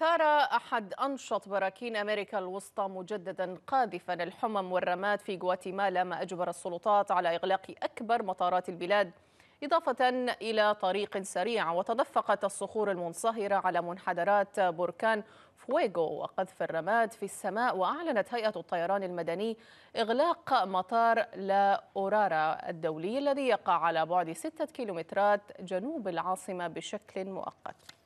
ثار أحد أنشط براكين أمريكا الوسطى مجددا قاذفا الحمم والرماد في غواتيمالا ما أجبر السلطات على إغلاق أكبر مطارات البلاد إضافة إلى طريق سريع وتدفقت الصخور المنصهرة على منحدرات بركان فويغو وقذف الرماد في السماء وأعلنت هيئة الطيران المدني إغلاق مطار لا أورارا الدولي الذي يقع على بعد ستة كيلومترات جنوب العاصمة بشكل مؤقت